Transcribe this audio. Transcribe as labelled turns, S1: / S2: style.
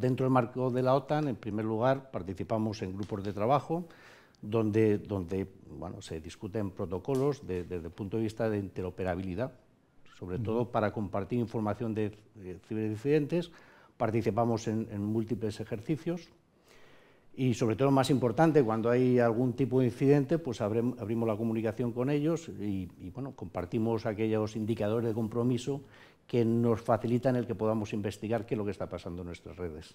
S1: Dentro del marco de la OTAN, en primer lugar, participamos en grupos de trabajo donde, se discuten protocolos desde el punto de vista de interoperabilidad, sobre todo para compartir información de, ciberincidentes. Participamos en, múltiples ejercicios y, sobre todo, más importante, cuando hay algún tipo de incidente, pues abrimos la comunicación con ellos y, compartimos aquellos indicadores de compromiso que nos facilitan el que podamos investigar qué es lo que está pasando en nuestras redes.